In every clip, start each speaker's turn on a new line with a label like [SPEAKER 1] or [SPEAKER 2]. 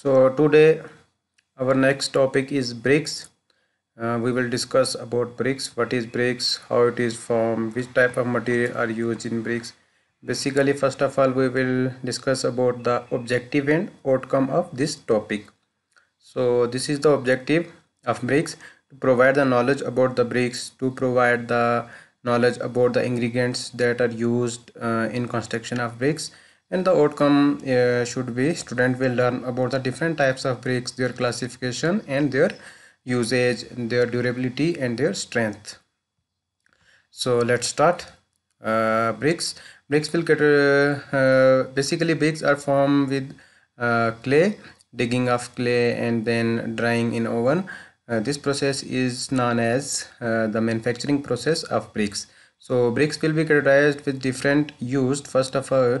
[SPEAKER 1] so today our next topic is bricks. uh, we will discuss about bricks what is bricks how it is formed which type of material are used in bricks basically first of all we will discuss about the objective and outcome of this topic so this is the objective of bricks to provide the knowledge about the bricks to provide the knowledge about the ingredients that are used uh, in construction of bricks and the outcome uh, should be student will learn about the different types of bricks their classification and their usage their durability and their strength so let's start uh, bricks bricks will get uh, uh basically bricks are formed with uh, clay digging of clay and then drying in oven uh, this process is known as the manufacturing process of bricks so bricks will be categorized with different used first of all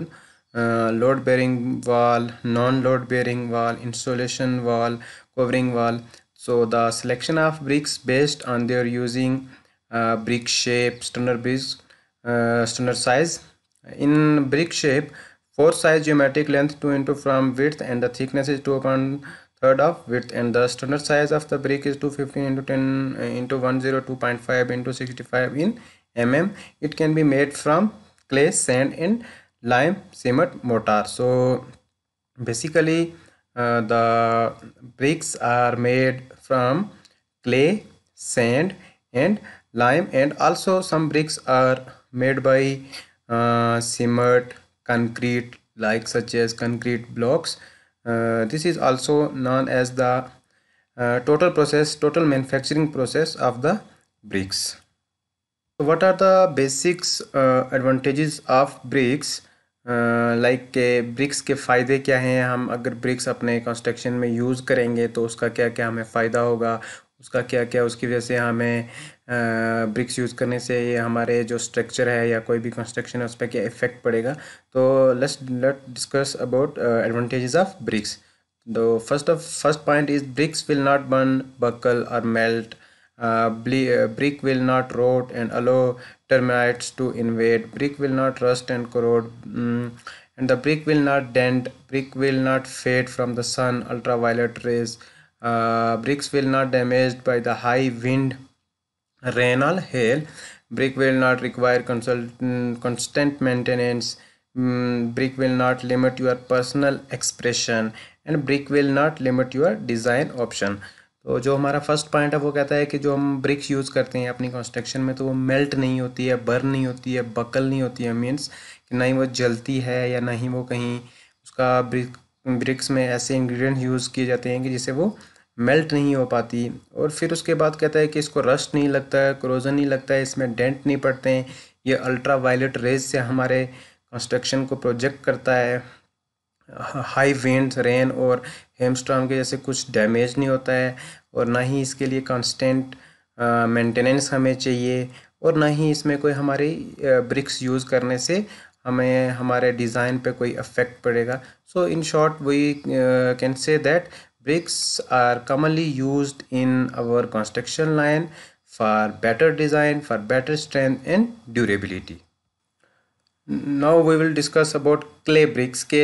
[SPEAKER 1] uh, load bearing wall non load bearing wall insulation wall covering wall so the selection of bricks based on their using uh, brick shape standard bricks uh, standard size in brick shape four size geometric length 2 into from width and the thickness is 2 upon third of width and the standard size of the brick is 215 into 10 uh, into 102.5 into 65 in mm it can be made from clay sand and lime cement mortar so basically uh, the bricks are made from clay sand and lime and also some bricks are made by uh, cement concrete like such as concrete blocks uh, this is also known as the uh, total process total manufacturing process of the bricks what are the basics advantages of bricks like के bricks के फ़ायदे क्या हैं हम अगर BRICS अपने construction में use करेंगे तो उसका क्या क्या हमें फ़ायदा होगा उसका क्या क्या उसकी वजह से हमें ब्रिक्स uh, यूज़ करने से ये हमारे जो स्ट्रक्चर है या कोई भी कंस्ट्रक्शन है उस पर क्या इफ़ेक्ट पड़ेगा तो let's let discuss about advantages of bricks दो first of first point is bricks will not burn buckle और melt Uh, ble uh, brick will not rot and allow termites to invade brick will not rust and corrode mm. and the brick will not dent brick will not fade from the sun ultraviolet rays uh, bricks will not damaged by the high wind rain or hail brick will not require consult, mm, constant maintenance mm, brick will not limit your personal expression and brick will not limit your design option तो जो हमारा first point है वो कहता है कि जो हम ब्रिक्स यूज़ करते हैं अपनी कंस्ट्रक्शन में तो वो मेल्ट नहीं होती है बर्न नहीं होती है बकल नहीं होती है मीन्स कि ना ही वो जलती है या ना ही वो कहीं उसका ब्रिक्स में ऐसे इंग्रेडिएंट यूज़ किए जाते हैं कि जिससे वो मेल्ट नहीं हो पाती और फिर उसके बाद कहता है कि इसको रस्ट नहीं लगता है क्रोजन नहीं लगता है इसमें डेंट नहीं पड़ते हैं ये अल्ट्रा वायलेट रेज से हमारे कंस्ट्रक्शन को प्रोजेक्ट करता है हाई विंड रेन और हेमस्टॉर्म के जैसे कुछ डैमेज नहीं होता है और ना ही इसके लिए कांस्टेंट मेंटेनेंस हमें चाहिए और ना ही इसमें कोई हमारी ब्रिक्स यूज़ करने से हमें हमारे डिज़ाइन पे कोई अफेक्ट पड़ेगा so in short we can say that bricks are commonly use in our construction line for better design for better strength and durability now we will discuss about clay bricks के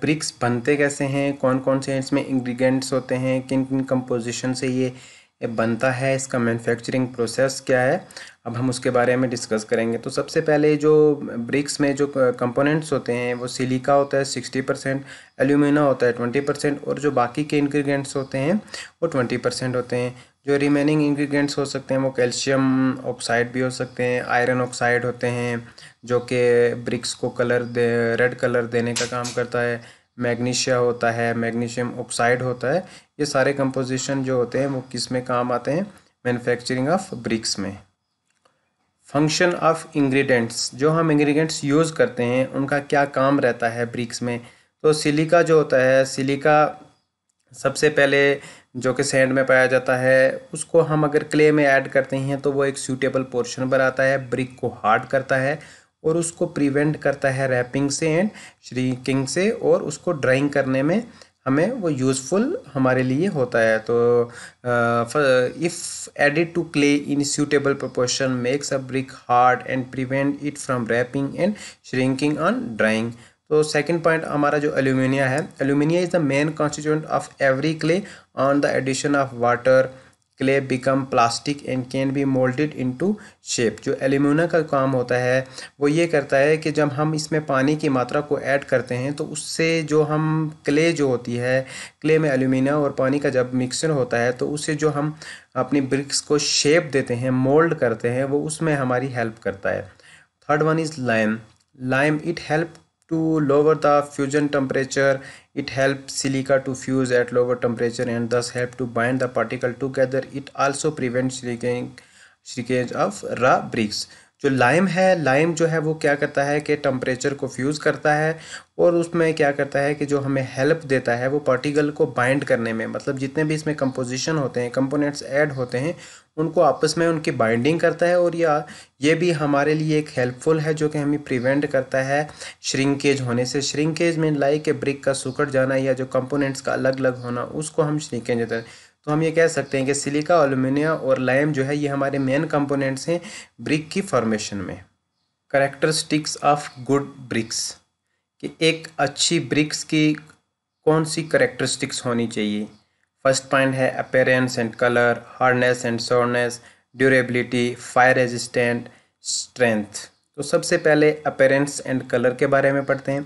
[SPEAKER 1] bricks बनते कैसे हैं कौन कौन से इसमें ingredients होते हैं किन किन कंपोजिशन से ये बनता है इसका मैन्युफैक्चरिंग प्रोसेस क्या है अब हम उसके बारे में डिस्कस करेंगे तो सबसे पहले जो ब्रिक्स में जो कंपोनेंट्स होते हैं वो सिलिका होता है सिक्सटी परसेंट एल्यूमिना होता है ट्वेंटी परसेंट और जो बाकी के इंग्रेडिएंट्स होते हैं वो ट्वेंटी परसेंट होते हैं जो रिमेनिंग इंग्रेडिएंट्स हो सकते हैं वो कैल्शियम ऑक्साइड भी हो सकते हैं आयरन ऑक्साइड होते हैं जो कि ब्रिक्स को कलर दे रेड कलर देने का काम करता है मैग्नीशिया होता है मैग्नीशियम ऑक्साइड होता है ये सारे कंपोजिशन जो होते हैं वो किस में काम आते हैं मैन्युफैक्चरिंग ऑफ ब्रिक्स में फंक्शन ऑफ इंग्रेडिएंट्स जो हम इंग्रेडिएंट्स यूज़ करते हैं उनका क्या काम रहता है ब्रिक्स में तो सिलिका जो होता है सिलिका सबसे पहले जो कि सैंड में पाया जाता है उसको हम अगर क्ले में ऐड करते हैं तो वो एक सूटेबल पोर्शन बनाता है ब्रिक को हार्ड करता है और उसको प्रिवेंट करता है रैपिंग से एंड श्रीकिंग से और उसको ड्राइंग करने में हमें वो यूज़फुल हमारे लिए होता है तो if added to clay in suitable proportion makes a brick hard and prevent it from warping and shrinking on drying तो सेकंड पॉइंट हमारा जो एल्यूमिनिया है alumina is the main constituent of every clay on the addition of water clay become plastic and can be moulded into shape जो alumina का काम होता है वो ये करता है कि जब हम इसमें पानी की मात्रा को ऐड करते हैं तो उससे जो हम क्ले जो होती है क्ले में एल्यूमिना और पानी का जब मिक्सचर होता है तो उससे जो हम अपनी ब्रिक्स को शेप देते हैं मोल्ड करते हैं वो उसमें हमारी हेल्प करता है third one is lime lime it help to lower the fusion temperature It helps silica to fuse at lower temperature and thus help to bind the particle together. It also prevents shrinkage of raw bricks. जो lime है lime जो है वो क्या करता है कि temperature को फ्यूज़ करता है और उसमें क्या करता है कि जो हमें हेल्प देता है वो पार्टिकल को बाइंड करने में मतलब जितने भी इसमें कंपोजिशन होते हैं कंपोनेंट्स ऐड होते हैं उनको आपस में उनकी बाइंडिंग करता है और या ये भी हमारे लिए एक हेल्पफुल है जो कि हमें प्रिवेंट करता है श्रिंकेज होने से श्रिंकेज में लाइक के ब्रिक का सुकड़ जाना या जो कंपोनेंट्स का अलग अलग होना उसको हम श्रिंकेज देते हैं तो हम ये कह सकते हैं कि सिलिका अलूमिनिया और लाइम जो है ये हमारे मेन कंपोनेंट्स हैं ब्रिक की फॉर्मेशन में करेक्टरिस्टिक्स ऑफ गुड ब्रिक्स कि एक अच्छी ब्रिक्स की कौन सी करेक्टरिस्टिक्स होनी चाहिए फर्स्ट पॉइंट है appearance and colour hardness and soundness durability fire resistant strength तो सबसे पहले अपेरेंस एंड कलर के बारे में पढ़ते हैं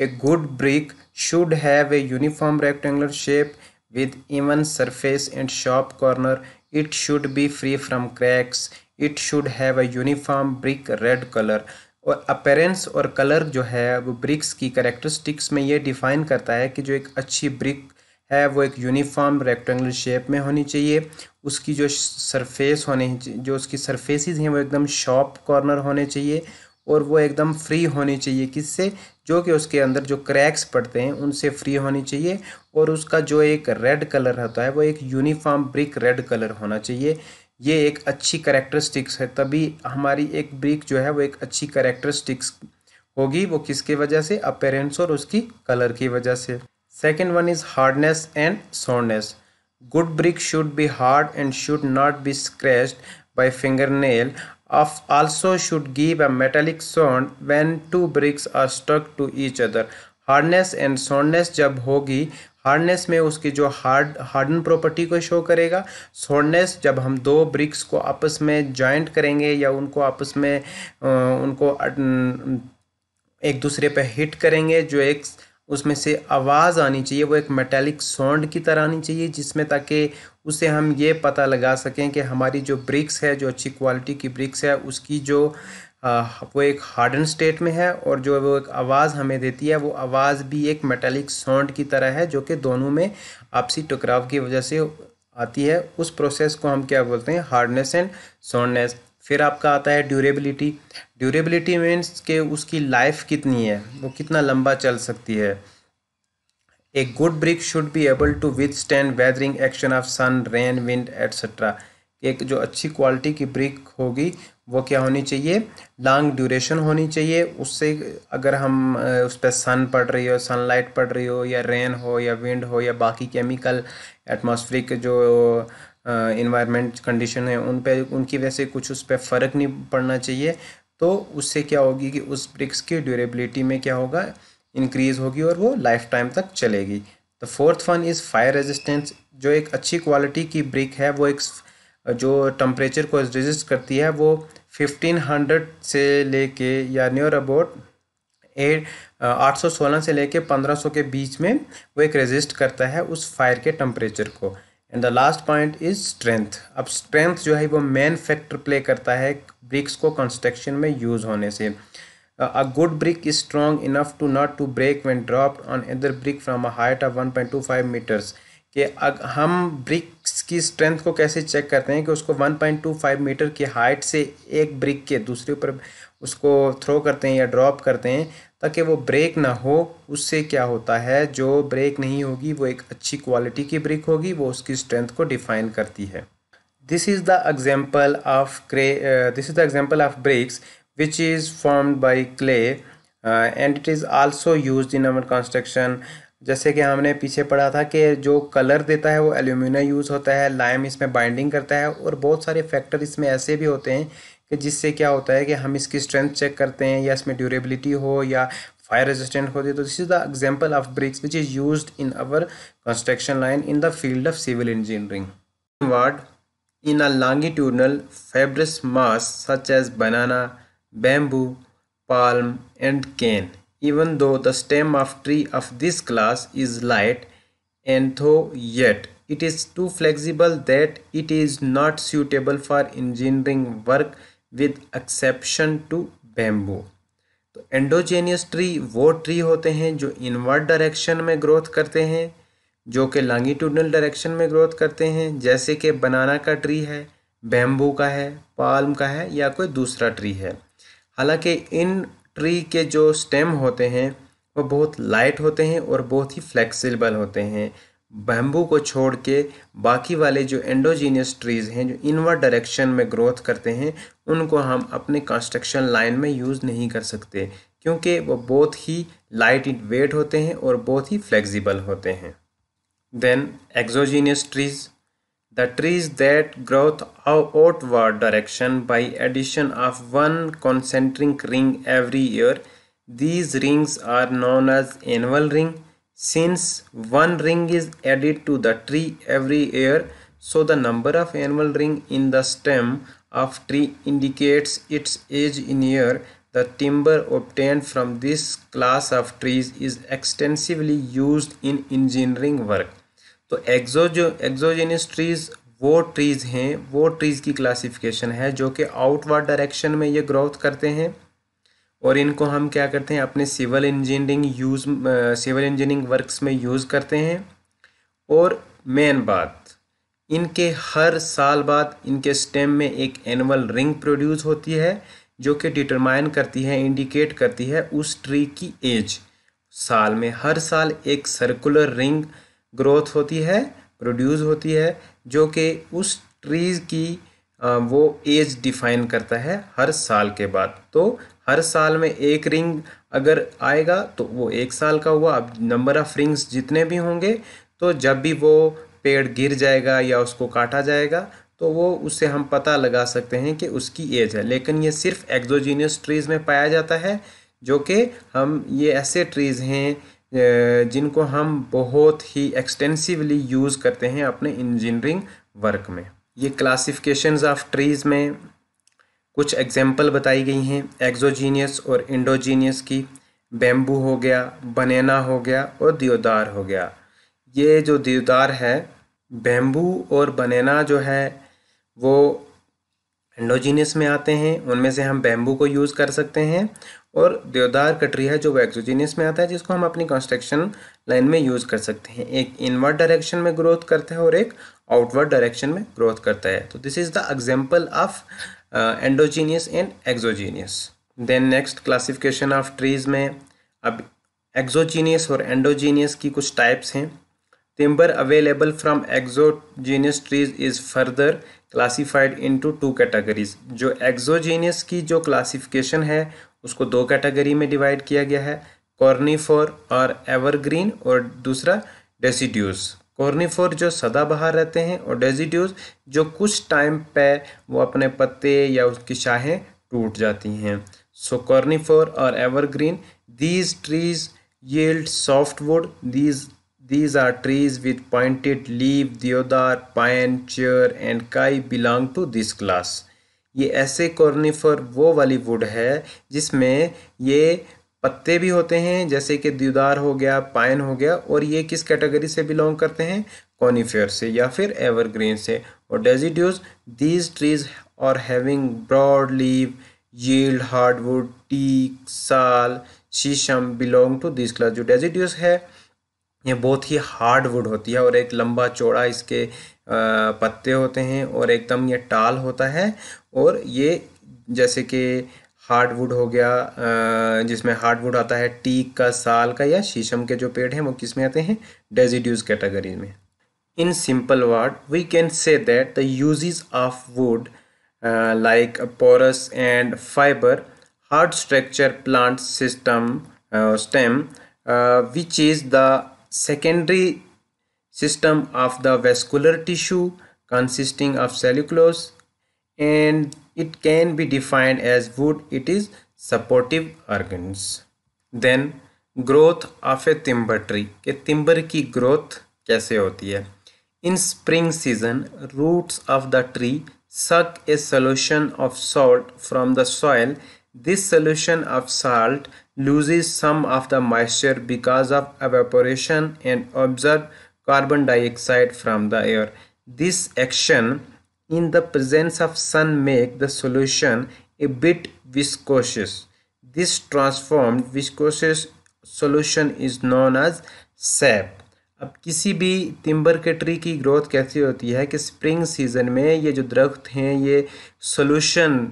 [SPEAKER 1] a good brick should have a uniform rectangular shape with even surface and sharp corner it should be free from cracks it should have a uniform brick red colour और appearance और colour जो है वो BRICS की characteristics में ये define करता है कि जो एक अच्छी ब्रिक है वो एक यूनिफॉर्म रेक्टेंगुलर शेप में होनी चाहिए उसकी जो सरफेस होनी जो उसकी सरफेसिस हैं वो एकदम शॉर्प कॉर्नर होने चाहिए और वो एकदम फ्री होनी चाहिए किससे जो कि उसके अंदर जो क्रैक्स पड़ते हैं उनसे फ्री होनी चाहिए और उसका जो एक रेड कलर रहता है वो एक यूनिफॉर्म ब्रिक रेड कलर होना चाहिए ये एक अच्छी करेक्टरिस्टिक्स है तभी हमारी एक ब्रिक जो है वो एक अच्छी करेक्टरिस्टिक्स होगी वो किसके वजह से अपेरेंस और उसकी कलर की वजह से Second one is hardness and soreness. Good brick should be hard and should not be scratched by fingernail. Of also should give a metallic sound when two bricks are stuck to each other. Hardness and soundness जब होगी hardness में उसकी जो hard harden property को show करेगा soundness जब हम दो ब्रिक्स को आपस में जॉइंट करेंगे या उनको आपस में उनको एक दूसरे पर हिट करेंगे जो एक उसमें से आवाज़ आनी चाहिए वो एक मेटेलिक साउंड की तरह आनी चाहिए जिसमें ताकि उसे हम ये पता लगा सकें कि हमारी जो ब्रिक्स है जो अच्छी क्वालिटी की ब्रिक्स है उसकी जो वो एक हार्डन स्टेट में है और जो वो एक आवाज़ हमें देती है वो आवाज़ भी एक मेटेलिक साउंड की तरह है जो कि दोनों में आपसी टकराव की वजह से आती है उस प्रोसेस को हम क्या बोलते हैं हार्डनेस एंड साउंडनेस फिर आपका आता है ड्यूरेबिलिटी ड्यूरेबिलिटी मीन्स के उसकी लाइफ कितनी है वो कितना लंबा चल सकती है a good brick should be able to withstand weathering action of sun rain wind etcetera एक जो अच्छी क्वालिटी की ब्रिक होगी वो क्या होनी चाहिए लॉन्ग ड्यूरेशन होनी चाहिए उससे अगर हम उस पर सन पड़ रही हो सनलाइट पड़ रही हो या रेन हो या विंड हो या बाकी केमिकल एटमॉस्फेरिक जो इन्वायरमेंट कंडीशन है उन पर उनकी वजह से कुछ उस पर फ़र्क नहीं पड़ना चाहिए तो उससे क्या होगी कि उस ब्रिक्स की ड्यूरेबिलिटी में क्या होगा इंक्रीज़ होगी और वो लाइफ टाइम तक चलेगी the fourth one is fire resistance जो एक अच्छी क्वालिटी की ब्रिक है वो एक जो टम्परेचर को रजिस्ट करती है वो फिफ्टीन हंड्रेड से लेके या नियर अबाउट एट आठ सौ सोलह से लेके पंद्रह सौ के बीच में वो एक रजिस्ट करता है उस फायर के टम्परेचर को and the last point is strength अब स्ट्रेंथ जो है वो मेन फैक्टर प्ले करता है ब्रिक्स को कंस्ट्रक्शन में यूज होने से a good brick is strong enough to not to break when dropped on other brick from a height of 1.25 metres कि हम ब्रिक्स की स्ट्रेंथ को कैसे चेक करते हैं कि उसको 1.25 मीटर की हाइट से एक ब्रिक के दूसरे ऊपर उसको थ्रो करते हैं या ड्रॉप करते हैं ताकि वो ब्रेक ना हो उससे क्या होता है जो ब्रेक नहीं होगी वो एक अच्छी क्वालिटी की ब्रेक होगी वो उसकी स्ट्रेंथ को डिफाइन करती है this is the example of clay this is the example of bricks which is form by clay and it is also use in our construction जैसे कि हमने पीछे पढ़ा था कि जो कलर देता है वो एल्यूमिना यूज़ होता है लाइम इसमें बाइंडिंग करता है और बहुत सारे फैक्टर इसमें ऐसे भी होते हैं कि जिससे क्या होता है कि हम इसकी स्ट्रेंथ चेक करते हैं या इसमें ड्यूरेबिलिटी हो या फायर रेजिस्टेंट हो तो this is the example of bricks which is used in our construction line in the field of civil engineering ward in a longitudinal fibrous mass such as banana bamboo palm and cane even though the stem of tree of this class is light and tough yet it is too flexible that it is not suitable for engineering work with exception to bamboo तो endogenous tree वो tree होते हैं जो inward direction में growth करते हैं जो कि लॉन्गिट्यूडनल डायरेक्शन में ग्रोथ करते हैं जैसे कि बनाना का ट्री है बेम्बू का है पाल्म का है या कोई दूसरा ट्री है हालांकि इन ट्री के जो स्टेम होते हैं वो बहुत लाइट होते हैं और बहुत ही फ्लेक्सिबल होते हैं बैम्बू को छोड़ के बाकी वाले जो एंडोजीनियस ट्रीज़ हैं जो इनवर्ड डायरेक्शन में ग्रोथ करते हैं उनको हम अपने कंस्ट्रक्शन लाइन में यूज़ नहीं कर सकते क्योंकि वो बहुत ही लाइट इन वेट होते हैं और बहुत ही फ्लेक्सिबल होते हैं then exogenous trees the trees that growth outward direction by addition of one concentric ring every year these rings are known as annual ring Since one ring is added to the tree every year, so the number of annual ring in the stem of tree indicates its age in year. The timber obtained from this class of trees is extensively used in engineering work. तो एक्जोजो एक्जोजेनिस trees वो trees हैं वो trees की classification है जो कि outward direction में ये ग्रोथ करते हैं और इनको हम क्या करते हैं अपने civil engineering use civil engineering works में यूज़ करते हैं और मेन बात इनके हर साल बाद इनके स्टेम में एक एनुअल रिंग प्रोड्यूस होती है जो कि डिटरमाइन करती है इंडिकेट करती है उस ट्री की एज साल में हर साल एक सर्कुलर रिंग ग्रोथ होती है प्रोड्यूस होती है जो कि उस ट्रीज की वो एज डिफाइन करता है हर साल के बाद तो हर साल में एक रिंग अगर आएगा तो वो एक साल का हुआ अब नंबर ऑफ रिंग्स जितने भी होंगे तो जब भी वो पेड़ गिर जाएगा या उसको काटा जाएगा तो वो उससे हम पता लगा सकते हैं कि उसकी एज है लेकिन ये सिर्फ एक्जोजीनियस ट्रीज़ में पाया जाता है जो कि हम ये ऐसे ट्रीज़ हैं जिनको हम बहुत ही एक्सटेंसिवली यूज़ करते हैं अपने इंजीनियरिंग वर्क में ये क्लासिफिकेशंस ऑफ ट्रीज़ में कुछ एग्जाम्पल बताई गई हैं एक्जोजीनियस और इंडोजीनियस की बेम्बू हो गया बनेना हो गया और दियोदार हो गया ये जो दियोदार है बेम्बू और बनेना जो है वो इंडोजीनियस में आते हैं उनमें से हम बेम्बू को यूज़ कर सकते हैं और देवदार कटरी है जो वो एक्सोजीनियस में आता है जिसको हम अपनी कंस्ट्रक्शन लाइन में यूज़ कर सकते हैं एक इनवर्ड डायरेक्शन में ग्रोथ करता है और एक आउटवर्ड डायरेक्शन में ग्रोथ करता है तो this is the example of uh, endogenous and exogenous then next classification of trees में अब exogenous और endogenous की कुछ types हैं timber available from exogenous trees is further classified into two categories जो exogenous की जो classification है उसको दो category में divide किया गया है cornifer और evergreen और दूसरा deciduous कॉर्निफोर जो सदाबहार रहते हैं और डेजिड्यूज जो कुछ टाइम पे वो अपने पत्ते या उसकी शाहें टूट जाती हैं सो कॉर्निफोर और evergreen these trees soft wood these these are trees with pointed leave deodar pine chir and kail belong to this class ये ऐसे कॉर्निफर वो वाली वुड है जिसमें ये पत्ते भी होते हैं जैसे कि दीदार हो गया पाइन हो गया और ये किस कैटेगरी से बिलोंग करते हैं कॉनीफेयर से या फिर एवरग्रीन से और डेजिड्यूज दीज ट्रीज और having broad leave yield hardwood teak sal shisham belong to this class जो डेजिड्यूस है ये बहुत ही हार्डवुड होती है और एक लंबा चौड़ा इसके पत्ते होते हैं और एकदम ये टाल होता है और ये जैसे कि हार्डवुड हो गया जिसमें हार्डवुड आता है टीक का साल का या शीशम के जो पेड़ हैं वो किस में आते हैं डेजिड्यूज कैटेगरी में in simple word we can say that the uses of wood like porous and fibre hard structure plant system stem which is the secondary system of the vascular tissue consisting of cellulose and it can be defined as wood it is supportive organs then growth of a timber tree A timber ki growth kaise hoti hai in spring season roots of the tree suck a solution of salt from the soil this solution of salt loses some of the moisture because of evaporation and absorb carbon dioxide from the air this action in the presence of sun make the solution a bit viscous. This transformed viscous solution is known as sap. अब किसी भी timber के tree की growth कैसी होती है कि spring season में ये जो दरख्त हैं ये सोल्यूशन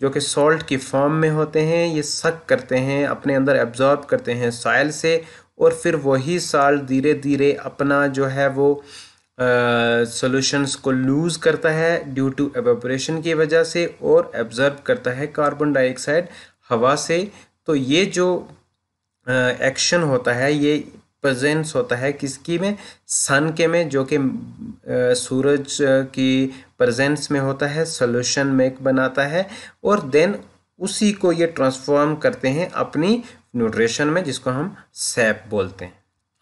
[SPEAKER 1] जो कि सॉल्ट की फॉर्म में होते हैं ये सक करते हैं अपने अंदर एब्जॉर्ब करते हैं साइल से और फिर वही साल धीरे धीरे अपना जो है वो सॉल्यूशंस uh, को लूज करता है ड्यू टू एवेपोरेशन की वजह से और एब्जर्व करता है कार्बन डाइऑक्साइड हवा से तो ये जो एक्शन uh, होता है ये प्रेजेंस होता है किसकी में सन के में जो कि सूरज की प्रेजेंस में होता है सोल्यूशन मेक बनाता है और देन उसी को ये ट्रांसफॉर्म करते हैं अपनी न्यूट्रिशन में जिसको हम सैप बोलते हैं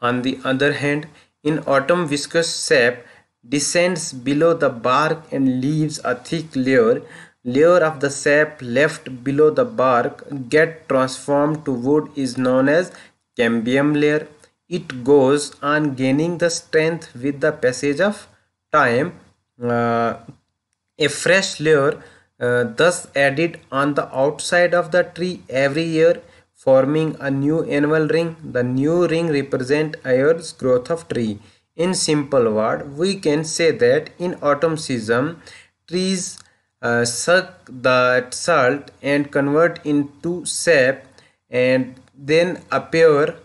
[SPEAKER 1] on the other hand In autumn viscous sap descends below the bark and leaves a thick layer. Layer of the sap left below the bark get transformed to wood is known as cambium layer. It goes on gaining the strength with the passage of time. Uh, a fresh layer uh, thus added on the outside of the tree every year forming a new annual ring. The new ring represent year's growth of tree. In simple word, we can say that in autumn season, trees uh, suck the salt and convert into sap and then appear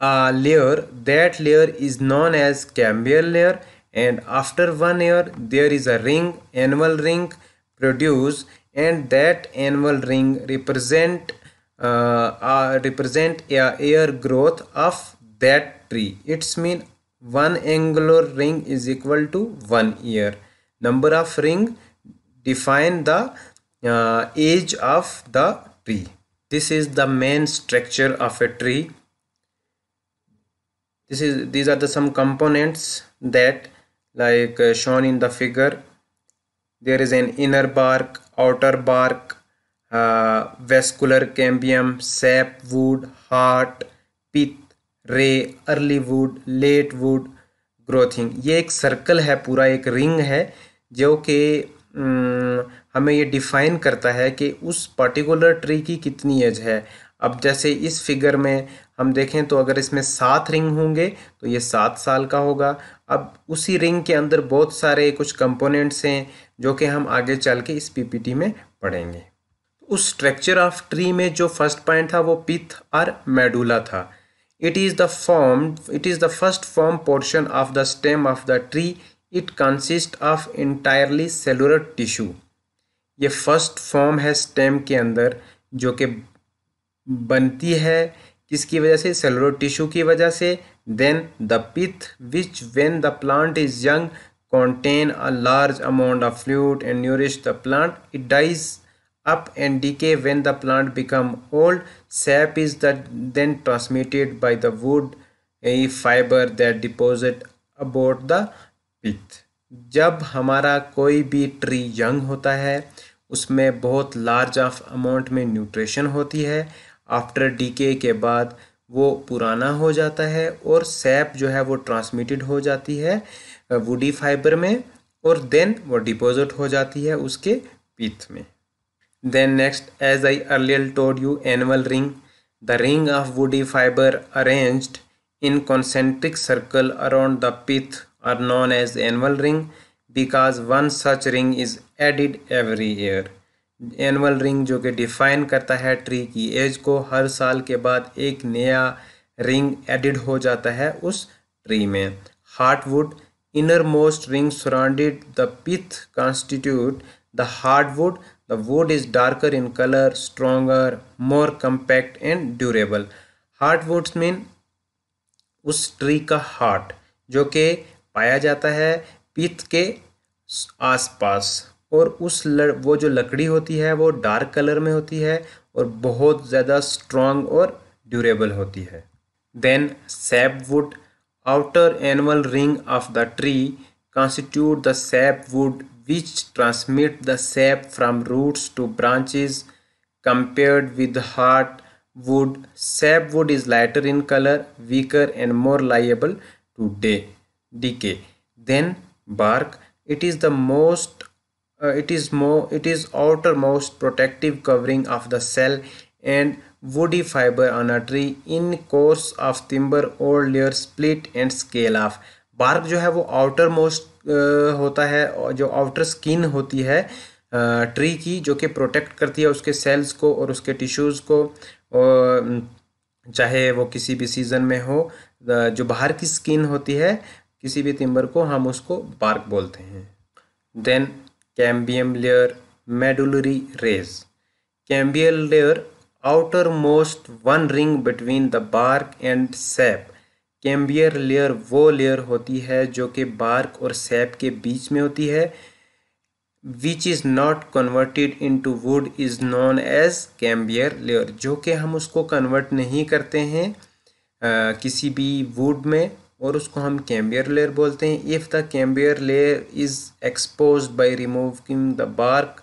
[SPEAKER 1] a layer. That layer is known as cambial layer and after one year there is a ring, annual ring produced and that annual ring represent uh, uh, represent a year growth of that tree it's mean one angular ring is equal to one year number of ring define the uh, age of the tree this is the main structure of a tree this is these are the some components that like uh, shown in the figure there is an inner bark outer bark vascular cambium sap wood heart pith ray early wood late wood growth ring ये एक circle है पूरा एक ring है जो कि हमें ये डिफाइन करता है कि उस पर्टिकुलर ट्री की कितनी एज है अब जैसे इस फिगर में हम देखें तो अगर इसमें सात रिंग होंगे तो ये सात साल का होगा अब उसी रिंग के अंदर बहुत सारे कुछ कंपोनेंट्स हैं जो कि हम आगे चल के इस पीपीटी में पढ़ेंगे उस स्ट्रक्चर ऑफ ट्री में जो फर्स्ट पॉइंट था वो पिथ और मेडुला था it is the form it is the first form portion of the stem of the tree it consist of entirely cellular tissue ये फर्स्ट फॉर्म है स्टेम के अंदर जो कि बनती है किसकी वजह से सेलुलर टिश्यू की वजह से then the pith which when the plant is young contain a large amount of fluid and nourish the plant it dies up and decay when the plant become old sap is the, then transmitted by the wood a fiber that deposit about the pith जब हमारा कोई भी tree young होता है उसमें बहुत large of amount में nutrition होती है आफ्टर डीके के बाद वो पुराना हो जाता है और सैप जो है वो ट्रांसमिटेड हो जाती है वुडी फाइबर में और देन वो डिपॉजिट हो जाती है उसके पीथ में Then next, as I earlier told you, annual ring. The ring of woody fiber arranged in concentric circle around the pith are known as annual ring because one such ring is added every year. annual ring jo ke define karta hai tree ki age ko har saal ke baad ek naya ring added ho jata hai us tree mein heartwood innermost ring surrounded the pith constitute the hardwood The wood is darker in color, stronger, more compact and durable. Heartwoods mean उस tree का heart जो कि पाया जाता है पीत के आसपास और उस लड़ वो जो लकड़ी होती है वो डार्क कलर में होती है और बहुत ज़्यादा स्ट्रॉन्ग और ड्यूरेबल होती है then sap wood outer annual ring of the tree constitute the sapwood which transmit the sap from roots to branches compared with heart wood. Sapwood is lighter in color, weaker and more liable to day, decay Then bark. It is the most uh, it is more it is outermost protective covering of the cell and woody fiber on a tree in course of timber or layer split and scale off bark जो है वो outermost होता है जो outer skin होती है tree की जो कि प्रोटेक्ट करती है उसके सेल्स को और उसके टिश्यूज़ को और चाहे वो किसी भी सीज़न में हो जो बाहर की स्किन होती है किसी भी तिम्बर को हम उसको बार्क बोलते हैं then cambium layer medullary rays cambial layer outer most one ring between the bark and sap cambium layer वो लेयर होती है जो कि बार्क और सैप के बीच में होती है which is not converted in to wood is known as cambium layer जो कि हम उसको कन्वर्ट नहीं करते हैं आ, किसी भी वुड में और उसको हम कैम्बियर लेयर बोलते हैं if the cambium layer is expose by removing the bark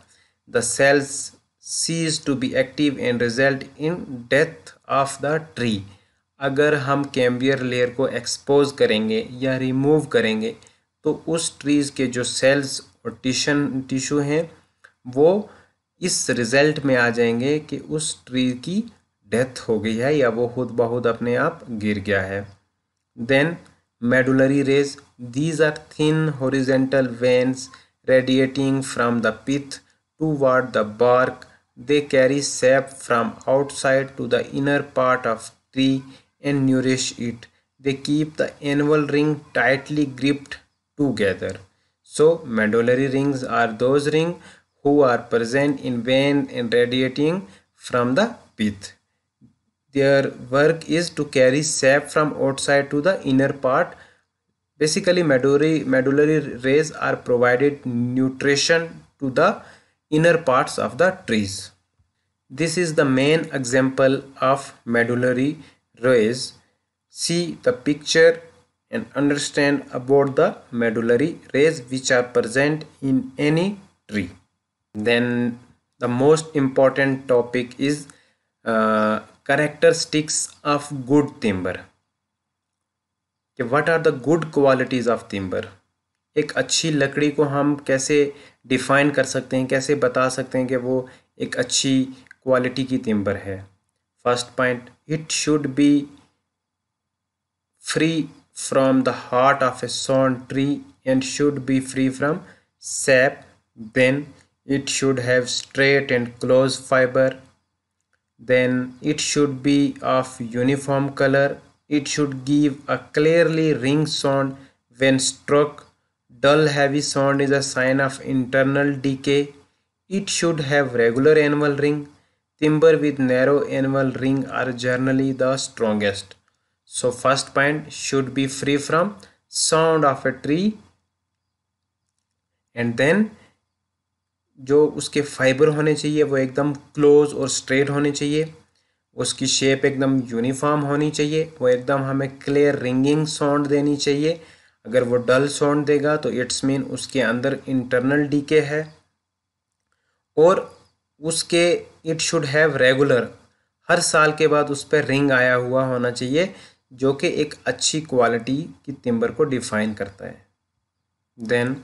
[SPEAKER 1] the cells cease to be active and result in death of the tree अगर हम कैम्बियर लेयर को एक्सपोज करेंगे या रिमूव करेंगे तो उस ट्रीज़ के जो सेल्स और टिशन टिशू हैं वो इस रिज़ल्ट में आ जाएंगे कि उस ट्री की डेथ हो गई है या वो खुद बहुत अपने आप गिर गया है then medullary rays these are thin horizontal veins radiating from the pith toward the bark they carry sap from outside to the inner part of tree and nourish it. They keep the annual ring tightly gripped together. So medullary rings are those rings who are present in vein and radiating from the pith. Their work is to carry sap from outside to the inner part. Basically medullary, medullary rays are provided nutrition to the inner parts of the trees. This is the main example of medullary rays, see the picture and understand about the medullary rays which are present in any tree. Then the most important topic is uh, characteristics of good timber. okay, what are the good qualities of timber एक अच्छी लकड़ी को हम कैसे define कर सकते हैं कैसे बता सकते हैं कि वो एक अच्छी क्वालिटी की टिम्बर है first point it should be free from the heart of a sawn tree and should be free from sap then it should have straight and close fiber then it should be of uniform color it should give a clearly ring sound when struck dull heavy sound is a sign of internal decay it should have regular annual ring Timber with narrow annual ring are generally the strongest. So first point should be free from sound of a tree and then जो उसके fibre होने चाहिए वो एकदम close और straight होने चाहिए उसकी शेप एकदम यूनिफॉर्म होनी चाहिए वो एकदम हमें क्लियर रिंगिंग साउंड देनी चाहिए अगर वो डल साउंड देगा तो इट्स मीन उसके अंदर इंटरनल डीके है और उसके इट शुड हैव रेगुलर हर साल के बाद उस पर रिंग आया हुआ होना चाहिए जो कि एक अच्छी क्वालिटी की टिम्बर को डिफाइन करता है then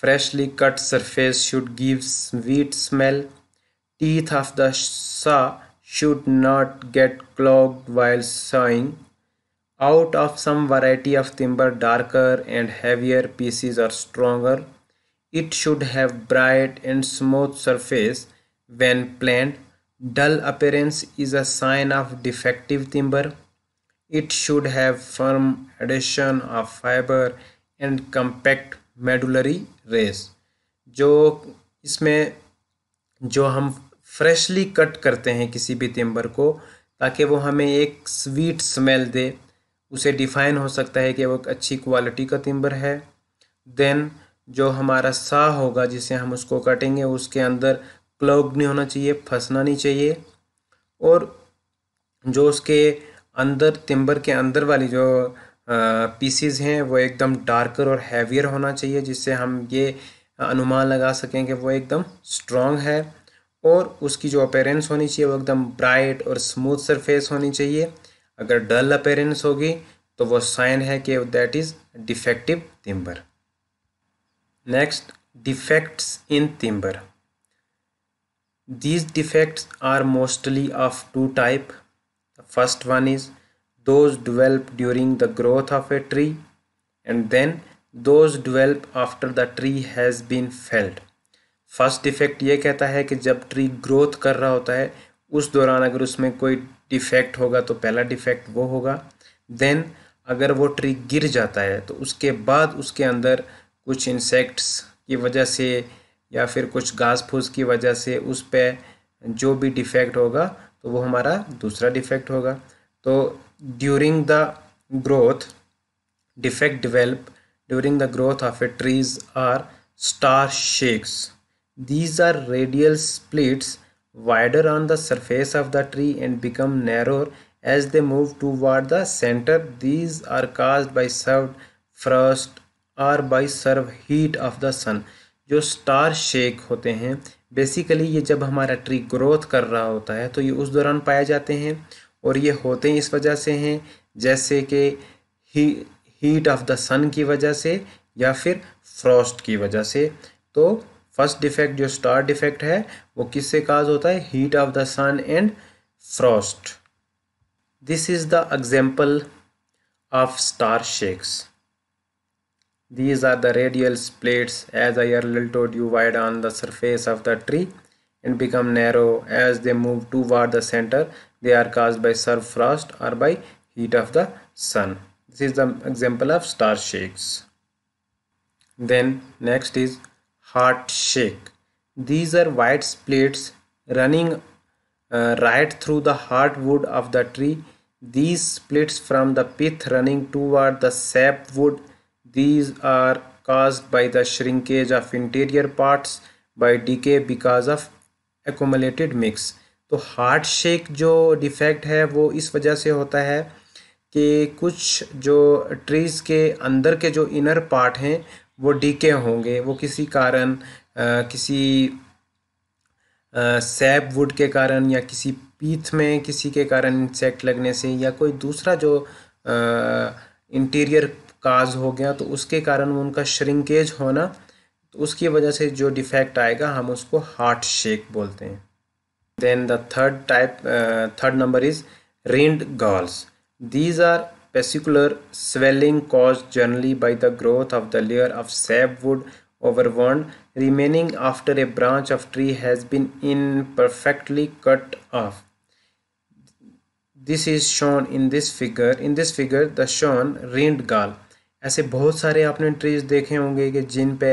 [SPEAKER 1] freshly cut surface should give sweet smell teeth of the saw should not get clog while sawing out of some variety of timber darker and heavier pieces are stronger it should have bright and smooth surface when planted. Dull appearance is a sign of defective timber. It should have firm adhesion of fiber and compact medullary rays. जो इसमें जो हम freshly cut करते हैं किसी भी तिम्बर को ताकि वो हमें एक स्वीट स्मेल दे उसे डिफाइन हो सकता है कि वो एक अच्छी क्वालिटी का तिम्बर है देन जो हमारा सा होगा जिसे हम उसको कटेंगे उसके अंदर क्लॉग नहीं होना चाहिए फंसना नहीं चाहिए और जो उसके अंदर टिम्बर के अंदर वाली जो पीसीज हैं वो एकदम डार्कर और हैवियर होना चाहिए जिससे हम ये अनुमान लगा सकें कि वो एकदम स्ट्रॉन्ग है और उसकी जो अपेरेंस होनी चाहिए वो एकदम ब्राइट और स्मूथ सरफेस होनी चाहिए अगर डल अपेरेंस होगी तो वो साइन है कि that is defective timber next defects in timber These defects are mostly of two type. The first one is those develop during the growth of a tree and then those develop after the tree has been felled. first defect ye kehta hai ki jab tree growth kar raha hota hai us दौरान agar usme koi defect hoga to pehla defect wo hoga then agar wo tree gir jata hai to uske baad uske andar kuch insects ki wajah se या फिर कुछ घास फूस की वजह से उस पर जो भी डिफेक्ट होगा तो वो हमारा दूसरा डिफेक्ट होगा तो during the growth defect develop during the growth of a trees are star shakes these are radial splits wider on the surface of the tree and become narrower as they move toward the centre these are caused by severe frost or by severe heat of the sun जो star shake होते हैं basically ये जब हमारा tree growth कर रहा होता है तो ये उस दौरान पाए जाते हैं और ये होते हैं इस वजह से हैं जैसे कि ही हीट ऑफ द सन की वजह से या फिर फ्रॉस्ट की वजह से तो फर्स्ट डिफेक्ट जो स्टार डिफेक्ट है वो किससे काज होता है heat of the sun and frost this is the example of star shakes These are the radial splits as I earlier told you wide on the surface of the tree and become narrow as they move toward the center. They are caused by surf frost or by heat of the sun. This is the example of star shakes. Then next is heart shake. These are wide splits running uh, right through the hardwood of the tree. These splits from the pith running toward the sapwood wood These are caused by the shrinkage of interior parts by decay because of accumulated mix. तो heart shake जो defect है वो इस वजह से होता है कि कुछ जो ट्रीज़ के अंदर के जो इनर पार्ट हैं वो डीके होंगे वो किसी कारण किसी सैप वुड के कारण या किसी पीथ में किसी के कारण इंसेक्ट लगने से या कोई दूसरा जो इंटीरियर काज हो गया तो उसके कारण उनका श्रिंकेज होना तो उसकी वजह से जो डिफेक्ट आएगा हम उसको हार्ट शेक बोलते हैं then the third type third number is rind galls these are peculiar swelling caused generally by the growth of the layer of sap wood over remaining after a branch of tree has has imperfectly cut off this is shown in this figure in this figure the shown rind gall ऐसे बहुत सारे आपने trees देखे होंगे कि जिन पे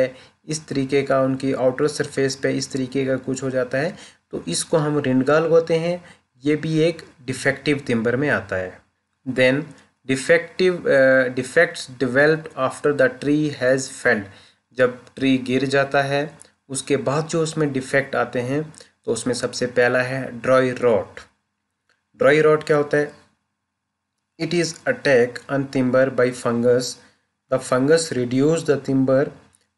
[SPEAKER 1] इस तरीके का उनकी आउटर सरफेस पे इस तरीके का कुछ हो जाता है तो इसको हम रिंडगाल होते हैं ये भी एक डिफेक्टिव टिम्बर में आता है then defective defects develop after the tree has felled जब ट्री गिर जाता है उसके बाद जो उसमें डिफेक्ट आते हैं तो उसमें सबसे पहला है ड्राई रॉट ड्राई रॉट क्या होता है it is attack on timber by fungus The fungus reduce the timber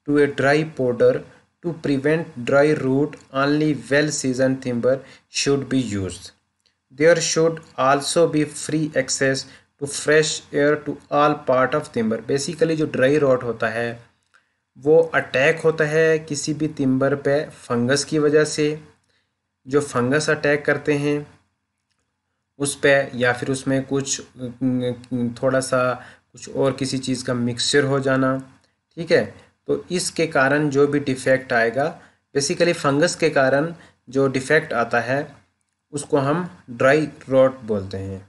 [SPEAKER 1] to a dry powder to prevent dry root only well seasoned timber should be used. There should also be free access to fresh air to all part of timber. Basically jo dry rot hota hai wo attack hota hai kisi bhi timber pe fungus ki wajah se jo fungus attack karte hain उस पर या फिर उसमें कुछ थोड़ा सा कुछ और किसी चीज़ का मिक्सचर हो जाना ठीक है तो इसके कारण जो भी डिफेक्ट आएगा बेसिकली फंगस के कारण जो डिफेक्ट आता है उसको हम ड्राई रॉट बोलते हैं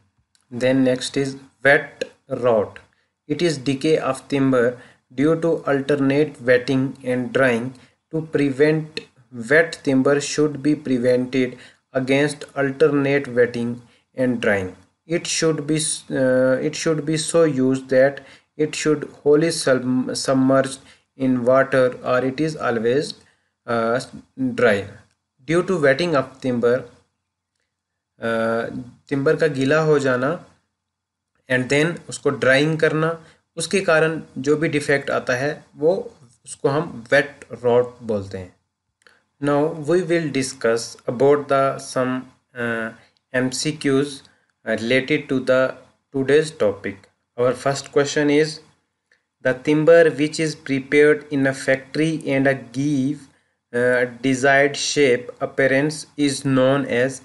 [SPEAKER 1] then next is wet rot it is decay of timber due to alternate wetting and drying to prevent wet timber should be prevented against alternate wetting and drying it should be uh, it should be so used that it should wholly submerged in water or it is always uh, dry due to wetting up timber uh, timber ka gila ho jana and then usko drying karna उसके कारण जो भी defect आता है वो उसको हम wait rot बोलते हैं now we will discuss about the some M C Qs related to the today's topic our first question is the timber which is prepared in a factory and a give uh, desired shape appearance is known as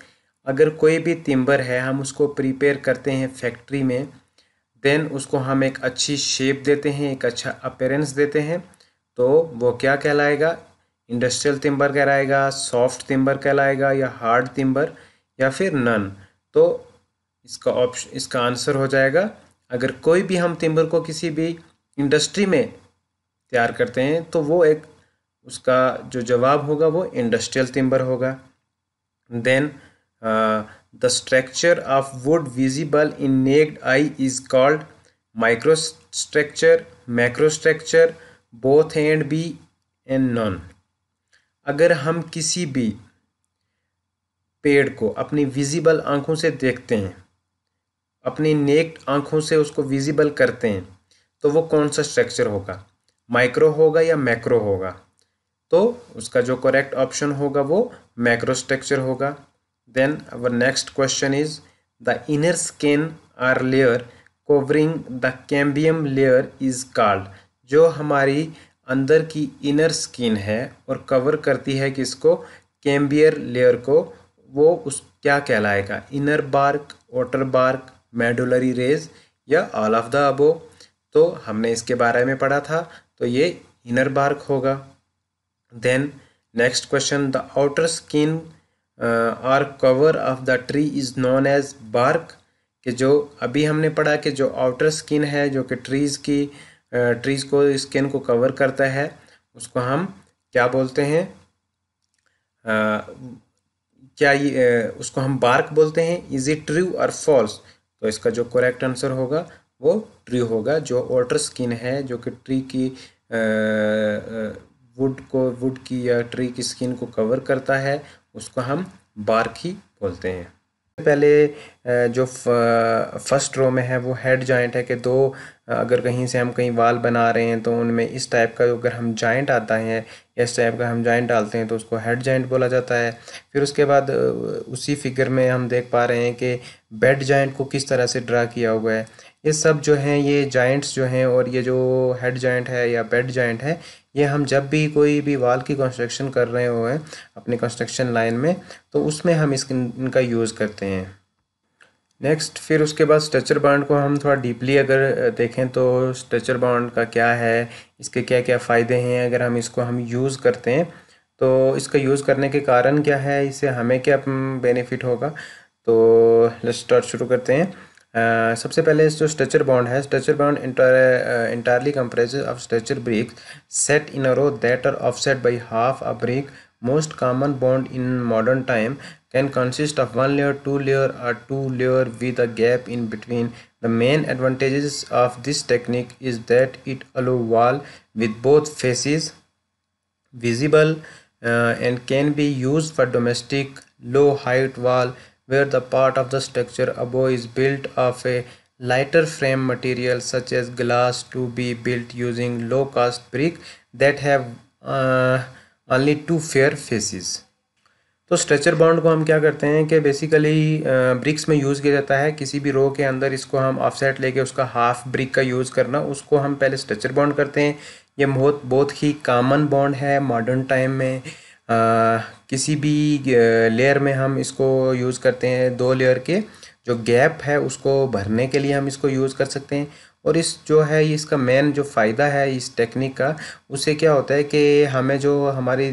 [SPEAKER 1] अगर कोई भी तिम्बर है हम उसको prepare करते हैं factory में then उसको हम एक अच्छी शेप देते हैं एक अच्छा अपेरेंस देते हैं तो वो क्या कहलाएगा इंडस्ट्रियल तिम्बर कहलाएगा सॉफ्ट तिम्बर कहलाएगा या हार्ड तिम्बर या फिर नन तो इसका ऑप्शन इसका आंसर हो जाएगा अगर कोई भी हम टिम्बर को किसी भी इंडस्ट्री में तैयार करते हैं तो वो एक उसका जो जवाब होगा वो इंडस्ट्रियल टिम्बर होगा then the structure of wood visible in naked eye is called micro structure macro structure both and B and none अगर हम किसी भी पेड़ को अपनी विजिबल आंखों से देखते हैं अपनी नेक आँखों से उसको विजिबल करते हैं तो वो कौन सा स्ट्रक्चर होगा माइक्रो होगा या मैक्रो होगा तो उसका जो करेक्ट ऑप्शन होगा वो मैक्रो स्ट्रक्चर होगा then our next question is the inner skin or layer covering the cambium layer is called जो हमारी अंदर की इनर स्किन है और कवर करती है किसको कैम्बियर लेयर को वो उस क्या कहलाएगा inner bark outer bark medullary rays या ऑल ऑफ द अबो तो हमने इसके बारे में पढ़ा था तो ये इनर बार्क होगा then next question the outer skin और cover of the tree is known as bark कि जो अभी हमने पढ़ा कि जो आउटर स्किन है जो कि ट्रीज़ की ट्रीज़ uh, को स्किन को कवर करता है उसको हम क्या बोलते हैं uh, क्या ये uh, उसको हम बार्क बोलते हैं इज़ इट ट्रू और फॉल्स तो इसका जो करेक्ट आंसर होगा वो ट्री होगा जो ऑटर स्किन है जो कि ट्री की वुड को वुड की या ट्री की स्किन को कवर करता है उसको हम बार्क ही बोलते हैं पहले जो फर्स्ट रो में है वो हेड जॉइंट है कि दो अगर कहीं से हम कहीं वाल बना रहे हैं तो उनमें इस टाइप का अगर हम जॉइंट आता है इस टाइप का हम जॉइंट डालते हैं तो उसको हेड जॉइंट बोला जाता है फिर उसके बाद उसी फिगर में हम देख पा रहे हैं कि बेड जॉइंट को किस तरह से ड्रा किया हुआ है ये सब जो हैं ये जॉइंट्स जो हैं और ये जो हेड जॉइंट है या बेड जॉइंट है ये हम जब भी कोई भी वाल की कंस्ट्रक्शन कर रहे हो अपने कंस्ट्रक्शन लाइन में तो उसमें हम इस इनका यूज़ करते हैं नेक्स्ट फिर उसके बाद स्ट्रेचर बाउंड को हम थोड़ा डीपली अगर देखें तो स्ट्रेचर बाउंड का क्या है इसके क्या क्या फ़ायदे हैं अगर हम इसको हम यूज़ करते हैं तो इसका यूज़ करने के कारण क्या है इससे हमें क्या बेनिफिट होगा तो स्टार्ट शुरू करते हैं Uh, सबसे पहले जो स्ट्रेचर बॉन्ड है stretcher bond entirely comprised of stretcher brick set in a row that are offset by half a brick Most common bond in modern time can consist of one layer, two layer or two layer with a gap in between. The main advantages of this technique is that it allow wall with both faces visible uh, and can be used for domestic low height wall where the part of the structure above is built of a lighter frame material such as glass to be built using low cost brick that have uh, only two fair faces तो stretcher bond को हम क्या करते हैं कि basically BRICS में use किया जाता है किसी भी रो के अंदर इसको हम ऑफसेट लेके उसका हाफ ब्रिक का यूज़ करना उसको हम पहले स्ट्रेचर बाउंड करते हैं ये बहुत बहुत ही कामन बाउंड है मॉडर्न टाइम में आ, किसी भी लेयर में हम इसको यूज़ करते हैं दो लेयर के जो गैप है उसको भरने के लिए हम इसको यूज़ कर सकते हैं और इस जो है इसका मेन जो फ़ायदा है इस टेक्निक का उससे क्या होता है कि हमें जो हमारी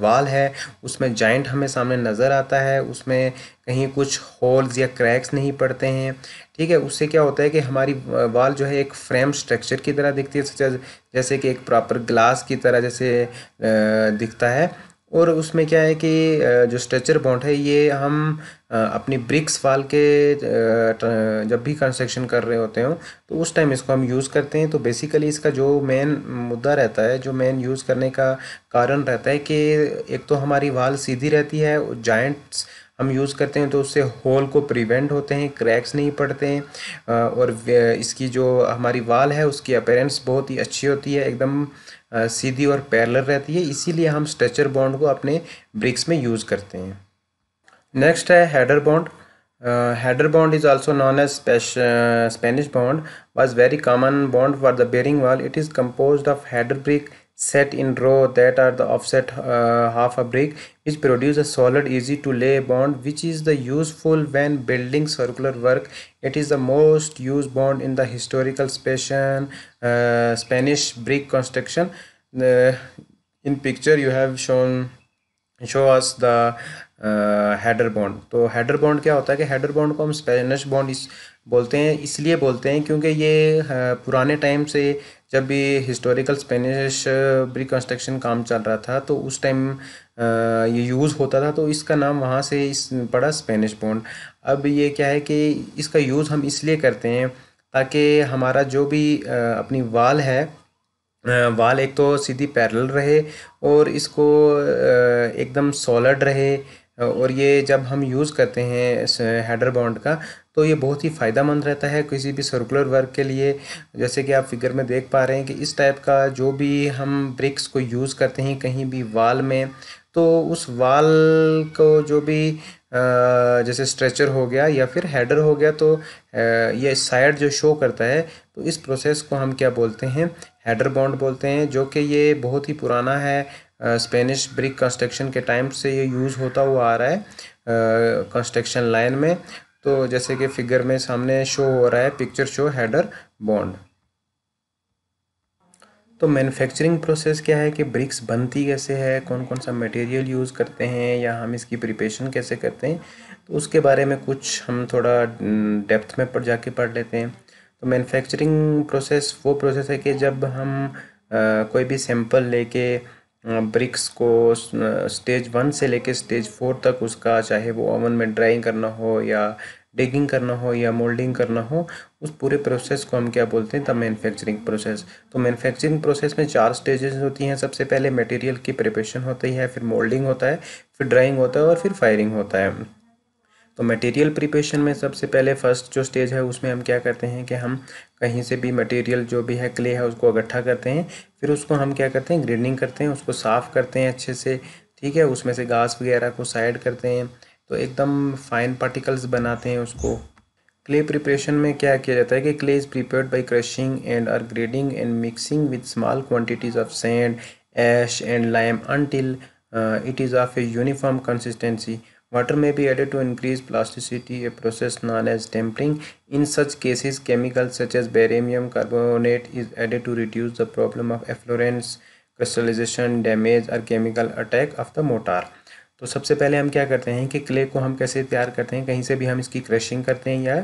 [SPEAKER 1] वाल है उसमें जॉइंट हमें सामने नज़र आता है उसमें कहीं कुछ होल्स या क्रैक्स नहीं पड़ते हैं ठीक है उससे क्या होता है कि हमारी वाल जो है एक फ्रेम स्ट्रक्चर की तरह दिखती है जैसे कि एक प्रॉपर ग्लास की तरह जैसे दिखता है और उसमें क्या है कि जो स्ट्रेचर बॉन्ड है ये हम अपनी ब्रिक्स वाल के जब भी कंस्ट्रक्शन कर रहे होते हो तो उस टाइम इसको हम यूज़ करते हैं तो बेसिकली इसका जो मेन मुद्दा रहता है जो मेन यूज़ करने का कारण रहता है कि एक तो हमारी वाल सीधी रहती है जाइंट्स हम यूज़ करते हैं तो उससे होल को प्रिवेंट होते हैं क्रैक्स नहीं पड़ते हैं और इसकी जो हमारी वाल है उसकी अपेरेंस बहुत ही अच्छी होती है एकदम सीधी और पैरलर रहती है इसीलिए हम स्ट्रेचर बॉन्ड को अपने ब्रिक्स में यूज़ करते हैं next है header bond uh, header bond is also known as uh, Spanish bond was very common bond for the bearing wall it is composed of header brick set in row that are the offset uh, half a brick which produce a solid easy to lay bond which is the useful when building circular work it is the most used bond in the historical Spanish, uh, Spanish brick construction uh, in picture you have shown show us the header bond तो header bond क्या होता है कि header bond को हम Spanish bond इस बोलते हैं इसलिए बोलते हैं क्योंकि ये पुराने टाइम से जब भी हिस्टोरिकल स्पेनिश रिकन्स्ट्रक्शन काम चल रहा था तो उस टाइम ये यूज़ होता था तो इसका नाम वहाँ से इस पड़ा स्पेनिश बॉन्ड अब ये क्या है कि इसका यूज़ हम इसलिए करते हैं ताकि हमारा जो भी अपनी वाल है वाल एक तो सीधी पैरेलल रहे और इसको एकदम सॉलिड रहे और ये जब हम यूज़ करते हैं इस हेडर बॉन्ड का तो ये बहुत ही फ़ायदा रहता है किसी भी सर्कुलर वर्क के लिए जैसे कि आप फिगर में देख पा रहे हैं कि इस टाइप का जो भी हम ब्रिक्स को यूज़ करते हैं कहीं भी वाल में तो उस वाल को जो भी जैसे स्ट्रेचर हो गया या फिर हेडर हो गया तो ये साइड जो शो करता है तो इस प्रोसेस को हम क्या बोलते हैं हेडर बॉन्ड बोलते हैं जो कि ये बहुत ही पुराना है स्पेनिश ब्रिक कंस्ट्रक्शन के टाइम से ये यूज़ होता हुआ आ रहा है कंस्ट्रक्शन लाइन में तो जैसे कि फिगर में सामने शो हो रहा है पिक्चर शो हैडर बॉन्ड तो मैन्युफैक्चरिंग प्रोसेस क्या है कि ब्रिक्स बनती कैसे है कौन कौन सा मटेरियल यूज़ करते हैं या हम इसकी प्रिपेशन कैसे करते हैं तो उसके बारे में कुछ हम थोड़ा डेप्थ में पढ़ जाके पढ़ लेते हैं तो मैन्युफैक्चरिंग प्रोसेस वो प्रोसेस है कि जब हम आ, कोई भी सैंपल लेके ब्रिक्स को स्टेज वन से लेकर स्टेज फोर तक उसका चाहे वो ओवन में ड्राइंग करना हो या डिगिंग करना हो या मोल्डिंग करना हो उस पूरे प्रोसेस को हम क्या बोलते हैं द मैन्युफैक्चरिंग प्रोसेस तो मैन्युफैक्चरिंग प्रोसेस में चार स्टेजेस होती हैं सबसे पहले मटेरियल की प्रिपरेशन होती है फिर मोल्डिंग होता है फिर ड्राइंग होता है और फिर फायरिंग होता है तो मटेरियल प्रिपरेशन में सबसे पहले फर्स्ट जो स्टेज है उसमें हम क्या करते हैं कि हम कहीं से भी मटेरियल जो भी है क्ले है उसको इकट्ठा करते हैं फिर उसको हम क्या करते हैं ग्रेडिंग करते हैं उसको साफ़ करते हैं अच्छे से ठीक है उसमें से घास वगैरह को साइड करते हैं तो एकदम फाइन पार्टिकल्स बनाते हैं उसको क्ले प्रिपरेशन में क्या किया जाता है कि clay is prepared by crushing and or grading and mixing with small quantities of sand ash and lime until it is of a uniform consistency Water may be added to increase plasticity, a process known as damping. In such cases, chemicals such as barium carbonate is added to reduce the problem of effluence, crystallization, damage or chemical attack of the mortar. तो सबसे पहले हम क्या करते हैं कि clay को हम कैसे तैयार करते हैं कहीं से भी हम इसकी क्रशिंग करते हैं या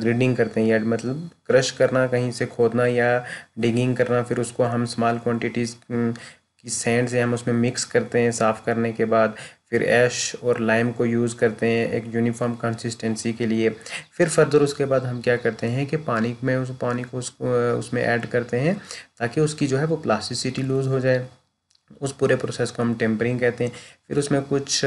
[SPEAKER 1] ग्रिडिंग करते हैं या मतलब क्रश करना कहीं से खोदना या डिगिंग करना फिर उसको हम स्मॉल क्वांटिटीज़ की सैंड से हम उसमें मिक्स करते हैं साफ़ करने के बाद फिर ऐश और लाइम को यूज़ करते हैं एक यूनिफॉर्म कंसिस्टेंसी के लिए फिर फर्दर उसके बाद हम क्या करते हैं कि पानी में उस पानी को उसको उसमें ऐड करते हैं ताकि उसकी जो है वो प्लास्टिसिटी लूज़ हो जाए उस पूरे प्रोसेस को हम टेम्परिंग कहते हैं फिर उसमें कुछ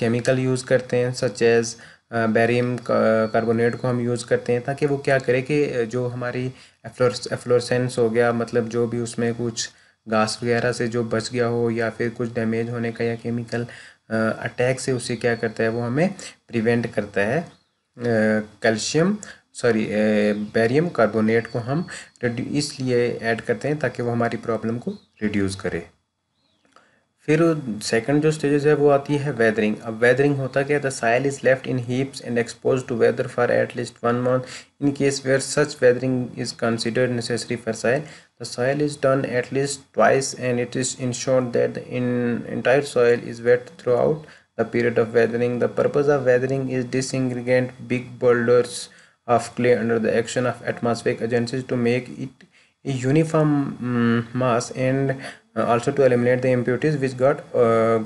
[SPEAKER 1] केमिकल यूज़ करते हैं सच एज़ बैरियम कार्बोनेट को हम यूज़ करते हैं ताकि वो क्या करे कि जो हमारी एफ्लोरसेंस हो गया मतलब जो भी उसमें कुछ घास वगैरह से जो बच गया हो या फिर कुछ डैमेज होने का या केमिकल अटैक से उसे क्या करता है वो हमें प्रिवेंट करता है कैल्शियम सॉरी बैरियम कार्बोनेट को हम इसलिए ऐड करते हैं ताकि वो हमारी प्रॉब्लम को रिड्यूस करे फिर सेकंड जो स्टेजेस है वो आती है वेदरिंग अब वेदरिंग होता क्या है the soil is left in heaps and expose to weather for at least one month in case where such weathering is considered necessary for soil the soil is done at least twice and it is ensure that in entire soil is wet throughout the period of weathering the purpose of weathering is disaggregate big boulders of clay under the action of atmospheric agencies to make it uniform mass and also to eliminate the impurities which got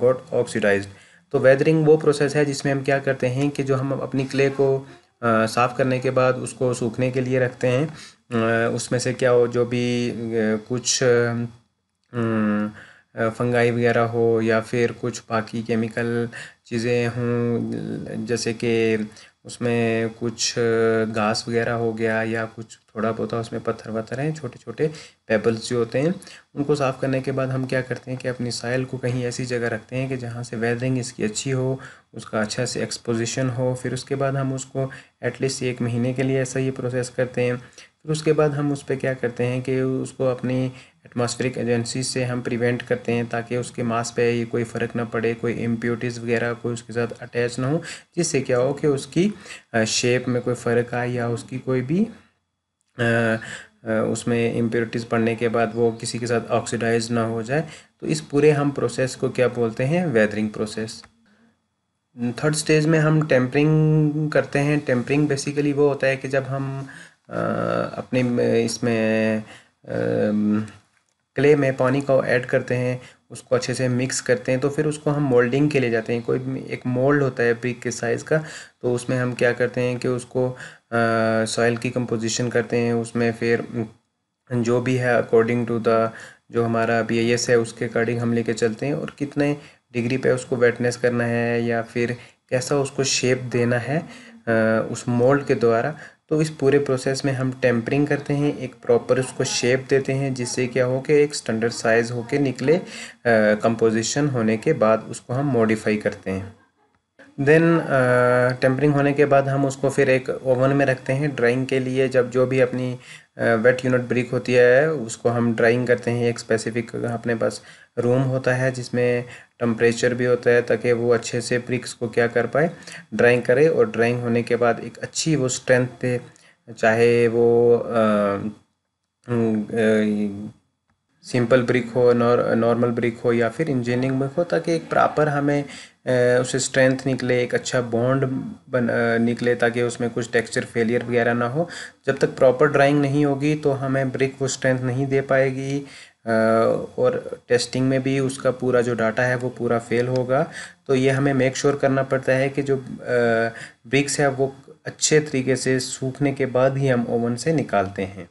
[SPEAKER 1] got oxidize तो weathering वो process है जिसमें हम क्या करते हैं कि जो हम अपनी क्ले को uh, साफ़ करने के बाद उसको सूखने के लिए रखते हैं uh, उसमें से क्या हो जो भी uh, कुछ फंगाई um, वगैरह हो या फिर कुछ बाकी केमिकल चीज़ें हों जैसे कि उसमें कुछ घास वगैरह हो गया या कुछ थोड़ा बहुत उसमें पत्थर वत्थर हैं छोटे छोटे पेबल्स जो होते हैं उनको साफ़ करने के बाद हम क्या करते हैं कि अपनी साइल को कहीं ऐसी जगह रखते हैं कि जहाँ से वेदरिंग इसकी अच्छी हो उसका अच्छा से एक्सपोजिशन हो फिर उसके बाद हम उसको एटलीस्ट एक महीने के लिए ऐसा ये प्रोसेस करते हैं फिर उसके बाद हम उस पर क्या करते हैं कि उसको अपनी एटमॉस्फेरिक एजेंसी से हम प्रिवेंट करते हैं ताकि उसके मास पे ये कोई फ़र्क ना पड़े कोई इम्प्योरिटीज़ वगैरह कोई उसके साथ अटैच ना हो जिससे क्या हो कि उसकी शेप में कोई फ़र्क आए या उसकी कोई भी आ, उसमें इम्प्योरिटीज़ पड़ने के बाद वो किसी के साथ ऑक्सीडाइज ना हो जाए तो इस पूरे हम प्रोसेस को क्या बोलते हैं वेदरिंग प्रोसेस थर्ड स्टेज में हम टेम्परिंग करते हैं टेम्परिंग बेसिकली वो होता है कि जब हम आ, अपने इसमें क्ले में पानी को ऐड करते हैं उसको अच्छे से मिक्स करते हैं तो फिर उसको हम मोल्डिंग के लिए जाते हैं कोई एक मोल्ड होता है ब्रिक के साइज़ का तो उसमें हम क्या करते हैं कि उसको सॉइल की कंपोजिशन करते हैं उसमें फिर जो भी है अकॉर्डिंग टू द जो हमारा बी एस है उसके अकॉर्डिंग हम लेके चलते हैं और कितने डिग्री पे उसको वेटनेस करना है या फिर कैसा उसको शेप देना है उस मोल्ड के द्वारा तो इस पूरे प्रोसेस में हम टेम्परिंग करते हैं एक प्रॉपर उसको शेप देते हैं जिससे क्या हो कि एक स्टैंडर्ड साइज़ होके निकले कंपोजिशन होने के बाद उसको हम मॉडिफाई करते हैं देन टेम्परिंग होने के बाद हम उसको फिर एक ओवन में रखते हैं ड्राइंग के लिए जब जो भी अपनी वेट यूनिट ब्रिक होती है उसको हम ड्राइंग करते हैं एक स्पेसिफिक अपने पास रूम होता है जिसमें टम्परेचर भी होता है ताकि वो अच्छे से प्रिक्स को क्या कर पाए ड्राइंग करे और ड्राइंग होने के बाद एक अच्छी वो स्ट्रेंथ पे चाहे वो सिंपल ब्रिक हो नॉर नॉर्मल ब्रिक हो या फिर इंजीनियरिंग ब्रिक हो ताकि एक प्रॉपर हमें उसे स्ट्रेंथ निकले एक अच्छा बॉन्ड बन निकले ताकि उसमें कुछ टेक्सचर फेलियर वगैरह ना हो जब तक प्रॉपर ड्राइंग नहीं होगी तो हमें ब्रिक वो स्ट्रेंथ नहीं दे पाएगी और टेस्टिंग में भी उसका पूरा जो डाटा है वो पूरा फेल होगा तो ये हमें मेक श्योर sure करना पड़ता है कि जो ब्रिक्स है वो अच्छे तरीके से सूखने के बाद ही हम ओवन से निकालते हैं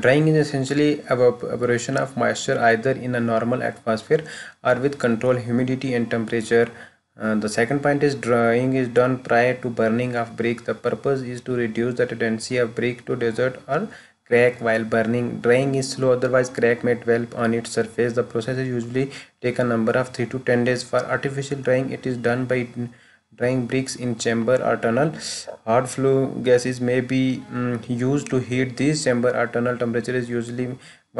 [SPEAKER 1] drying is essentially operation of moisture either in a normal atmosphere or with control humidity and temperature the second point is drying is done prior to burning of brick the purpose is to reduce the tendency of brick to desert और crack while burning. Drying is slow, otherwise crack may develop on its surface. The process is usually take a number of 3 to 10 days. For artificial drying, it is done by drying bricks in chamber or tunnel. Hard flow gases may be um, used to heat these. Chamber or tunnel temperature is usually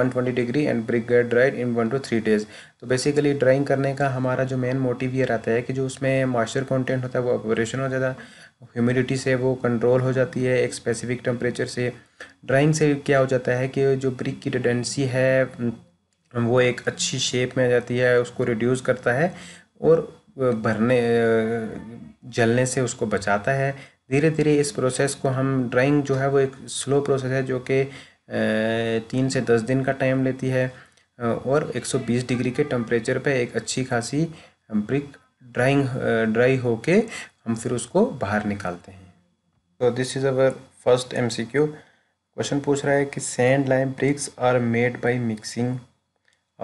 [SPEAKER 1] 120 degree and brick get dried in one two three days तो basically drying करने का हमारा जो main motive ये रहता है कि जो उसमें मॉइस्चर कंटेंट होता है वो ऑपरेशन हो जाता है ह्यूमिडिटी से वो कंट्रोल हो जाती है एक स्पेसिफिक टेम्परेचर से ड्राइंग से क्या हो जाता है कि जो ब्रिक की रिडेंसी है वो एक अच्छी शेप में आ जाती है उसको रिड्यूस करता है और भरने जलने से उसको बचाता है धीरे धीरे इस प्रोसेस को हम ड्राइंग जो है वो एक स्लो प्रोसेस है जो कि तीन से दस दिन का टाइम लेती है और 120 डिग्री के टेम्परेचर पे एक अच्छी खासी ब्रिक ड्राइंग ड्राई होके हम फिर उसको बाहर निकालते हैं तो this is our first M C Q question पूछ रहा है कि sand lime bricks are made by mixing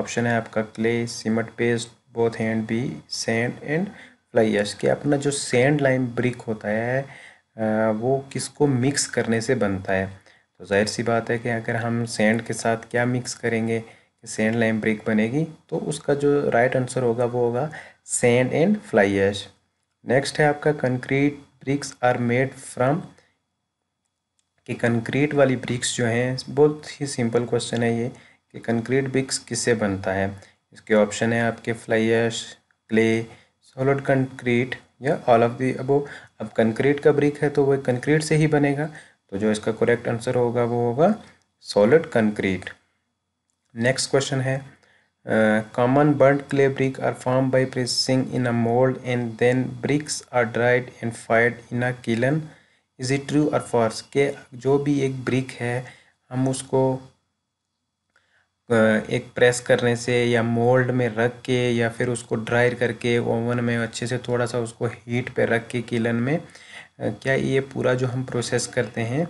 [SPEAKER 1] option है आपका clay cement paste both and B sand and fly ash कि अपना जो सैंड लाइम ब्रिक होता है वो किसको मिक्स करने से बनता है तो जाहिर सी बात है कि अगर हम सैंड के साथ क्या मिक्स करेंगे कि सैंड लाइम ब्रिक बनेगी तो उसका जो राइट right आंसर होगा वो होगा sand and fly ash next है आपका concrete bricks are made from कि कंक्रीट वाली ब्रिक्स जो हैं बहुत ही सिंपल क्वेश्चन है ये कि कंक्रीट ब्रिक्स किससे बनता है इसके ऑप्शन है आपके fly ash clay solid concrete या ऑल ऑफ दी अब अब कंक्रीट का ब्रिक है तो वो कंक्रीट से ही बनेगा तो जो इसका करेक्ट आंसर होगा वो होगा सॉलिड कंक्रीट नेक्स्ट क्वेश्चन है common uh, common burnt clay brick are formed by pressing in a mold and then bricks are dried and fired in a kiln. Is it true or false? के जो भी एक brick है हम उसको uh, एक press करने से या मोल्ड में रख के या फिर उसको ड्राई करके ओवन में अच्छे से थोड़ा सा उसको हीट पे रख के किलन में uh, क्या ये पूरा जो हम प्रोसेस करते हैं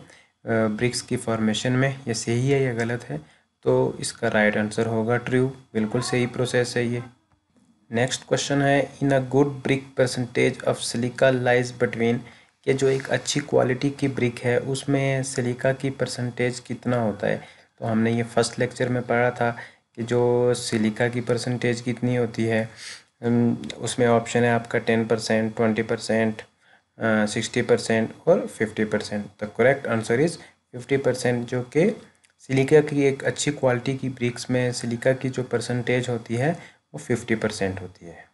[SPEAKER 1] ब्रिक्स की फॉर्मेशन में ये सही है या गलत है तो इसका राइट आंसर होगा ट्रू बिल्कुल सही प्रोसेस है ये नेक्स्ट क्वेश्चन है in a good brick percentage of silica lies between के जो एक अच्छी क्वालिटी की ब्रिक है उसमें सिलिका की परसेंटेज कितना होता है तो हमने ये फर्स्ट लेक्चर में पढ़ा था कि जो सिलिका की परसेंटेज कितनी होती है उसमें ऑप्शन है आपका ten percent twenty percent sixty percent और fifty percent the correct answer is fifty percent जो कि सिलिका की एक अच्छी क्वालिटी की ब्रिक्स में सिलिका की जो परसेंटेज होती है वो फिफ्टी परसेंट होती है